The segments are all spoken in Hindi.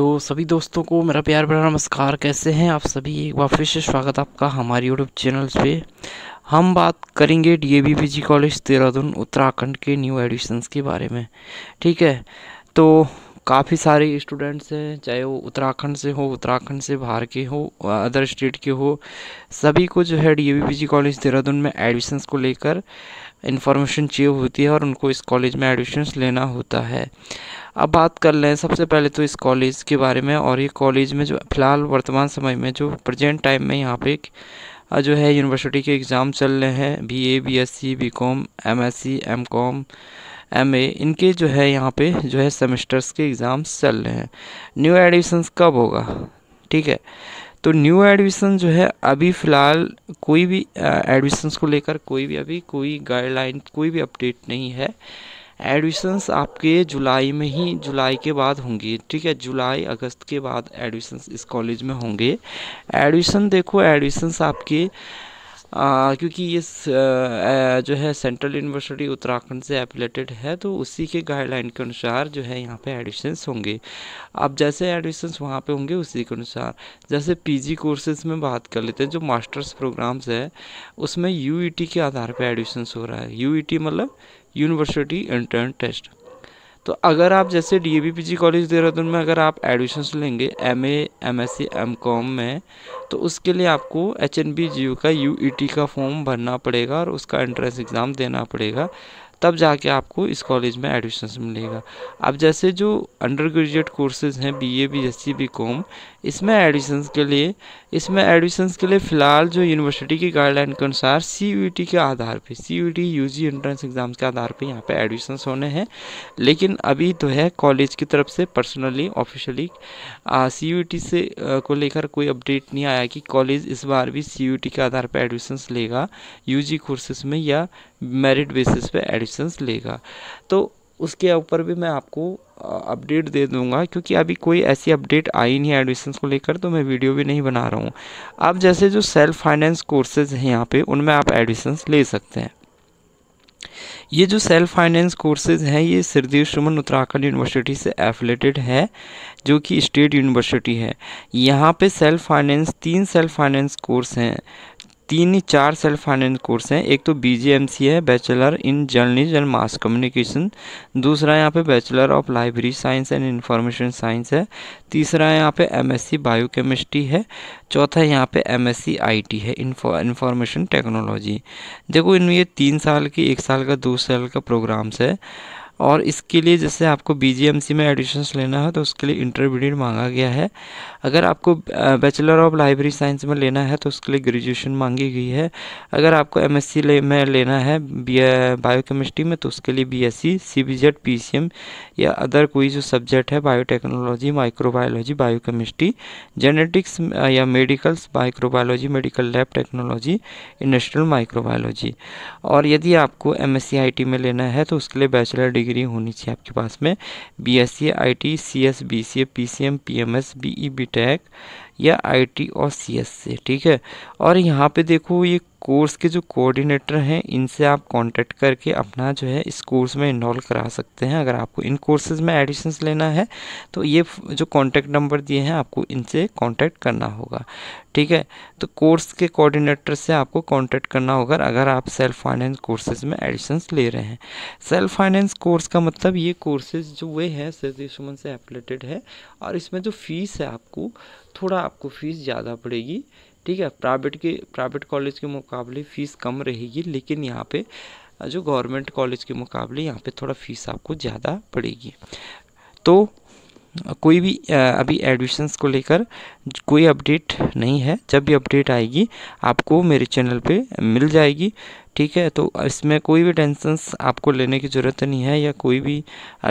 तो सभी दोस्तों को मेरा प्यार भरा नमस्कार कैसे हैं आप सभी एक बार फिर से स्वागत आपका हमारे यूट्यूब चैनल पे हम बात करेंगे D A B P G college Dehradun Uttarakhand के न्यू एडिशन्स के बारे में ठीक है तो काफ़ी सारे स्टूडेंट्स हैं चाहे वो उत्तराखंड से हो उत्तराखंड से बाहर के हो अदर स्टेट के हो सभी को जो है डी कॉलेज देहरादून में एडमिशन्स को लेकर इन्फॉर्मेशन चाहिए होती है और उनको इस कॉलेज में एडमिशन्स लेना होता है अब बात कर लें सबसे पहले तो इस कॉलेज के बारे में और ये कॉलेज में जो फ़िलहाल वर्तमान समय में जो प्रजेंट टाइम में यहाँ पे जो है यूनिवर्सिटी के एग्ज़ाम चल रहे हैं B A B S C B Com M S C M Com M A इनके जो है यहाँ पे जो है सेमेस्टर्स के एग्ज़ाम्स चल रहे हैं न्यू एडमिशन्स कब होगा ठीक है तो न्यू एडमिशन जो है अभी फ़िलहाल कोई भी एडमिशन्स को लेकर कोई भी अभी कोई गाइडलाइन कोई भी अपडेट नहीं है एडमिशन्स आपके जुलाई में ही जुलाई के बाद होंगे ठीक है जुलाई अगस्त के बाद एडमिशन्स इस कॉलेज में होंगे एडमिशन देखो एडमिशन्स आपके क्योंकि ये स, आ, जो है सेंट्रल यूनिवर्सिटी उत्तराखंड से एफिलेटेड है तो उसी के गाइडलाइन के अनुसार जो है यहाँ पे एडमिशन्स होंगे अब जैसे एडमिशन्स वहाँ पे होंगे उसी के अनुसार जैसे पीजी कोर्सेज में बात कर लेते हैं जो मास्टर्स प्रोग्राम्स है उसमें यूईटी e के आधार पर एडमिशन्स हो रहा है यूईटी e मतलब यूनिवर्सिटी इंटर्न टेस्ट तो अगर आप जैसे D A B P G college Dehradun में अगर आप एडमिशन लेंगे M A M S C M Com में तो उसके लिए आपको H N B G U का यू ई टी का फॉर्म भरना पड़ेगा और उसका एंट्रेंस एग्ज़ाम देना पड़ेगा तब जाके आपको इस कॉलेज में एडमिशन मिलेगा अब जैसे जो अंडर ग्रेजुएट कोर्सेज हैं B A B S C B Com इसमें एडमिशन के लिए इसमें एडमिशन्स के लिए फ़िलहाल जो यूनिवर्सिटी की गाइडलाइन के अनुसार सी यू टी के आधार पर C U T U G entrance exams के आधार पर यहाँ पर एडमिशन्स होने हैं लेकिन अभी तो है कॉलेज की तरफ से personally officially C U T से आ, को लेकर कोई अपडेट नहीं आया कि कॉलेज इस बार भी सी यू टी के आधार पर एडमिशन्स लेगा यू जी कोर्सेस में या मेरिट बेसिस पे एडमिशन्स लेगा तो उसके ऊपर भी मैं आपको अपडेट दे दूंगा क्योंकि अभी कोई ऐसी अपडेट आई नहीं है एडमिशन्स को लेकर तो मैं वीडियो भी नहीं बना रहा हूँ अब जैसे जो सेल्फ फाइनेंस कोर्सेज हैं यहाँ पे उनमें आप एडमिशन्स ले सकते हैं ये जो सेल्फ फाइनेंस कोर्सेज हैं ये सिरदेव सुमन उत्तराखंड यूनिवर्सिटी से एफिलेटेड है जो कि स्टेट यूनिवर्सिटी है यहाँ पे सेल्फ फाइनेंस तीन सेल्फ फाइनेंस कोर्स हैं तीन ही चार सेल्फ फाइनेंस कोर्स हैं एक तो बी है bachelor in journalism and mass communication दूसरा यहाँ पे bachelor of library science and information science है तीसरा यहाँ पे एमएससी बायोकेमिस्ट्री है चौथा यहाँ पे एमएससी आईटी है इंफॉर्मेशन टेक्नोलॉजी देखो इनमें ये तीन साल की एक साल का दो साल का प्रोग्राम्स है और इसके लिए जैसे आपको बीजीएमसी में एडमिशन लेना है तो उसके लिए इंटरमीडिएट मांगा गया है अगर आपको बैचलर ऑफ लाइब्रेरी साइंस में लेना है तो उसके लिए ग्रेजुएशन मांगी गई है अगर आपको एमएससी ले, में लेना है बायोकेमिस्ट्री में तो उसके लिए पी सी एम या अदर कोई जो सब्जेक्ट है बायोटेक्नोलॉजी माइक्रोबायोलॉजी बायोकेमिस्ट्री जेनेटिक्स या medicals microbiology medical lab technology industrial microbiology और यदि आपको एम एस में लेना है तो उसके लिए बैचलर डिग्री डिग्री होनी चाहिए आपके पास में B S C I T C S B C A P C M P M S B E B tech या आईटी और सीएस से ठीक है और यहाँ पे देखो ये कोर्स के जो कोऑर्डिनेटर हैं इनसे आप कांटेक्ट करके अपना जो है इस कोर्स में इनरोल करा सकते हैं अगर आपको इन कोर्सेज़ में एडिशंस लेना है तो ये जो कांटेक्ट नंबर दिए हैं आपको इनसे कांटेक्ट करना होगा ठीक है तो कोर्स के कोऑर्डिनेटर से आपको कांटेक्ट करना होगा अगर आप सेल्फ फाइनेंस कोर्सेज़ में एडिशंस ले रहे हैं सेल्फ फाइनेंस कोर्स का मतलब ये कोर्सेज जो वे हैं सुमन से एपलेटेड है और इसमें जो फीस है आपको थोड़ा आपको फ़ीस ज़्यादा पड़ेगी ठीक है प्राइवेट के प्राइवेट कॉलेज के मुकाबले फ़ीस कम रहेगी लेकिन यहाँ पे जो गवर्नमेंट कॉलेज के मुकाबले यहाँ पे थोड़ा फ़ीस आपको ज़्यादा पड़ेगी तो कोई भी अभी एडमिशन्स को लेकर कोई अपडेट नहीं है जब भी अपडेट आएगी आपको मेरे चैनल पे मिल जाएगी ठीक है तो इसमें कोई भी टेंशन आपको लेने की ज़रूरत नहीं है या कोई भी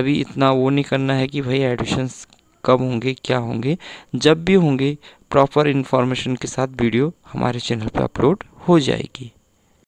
अभी इतना वो नहीं करना है कि भाई एडमिशन्स कब होंगे क्या होंगे जब भी होंगे प्रॉपर इन्फॉर्मेशन के साथ वीडियो हमारे चैनल पर अपलोड हो जाएगी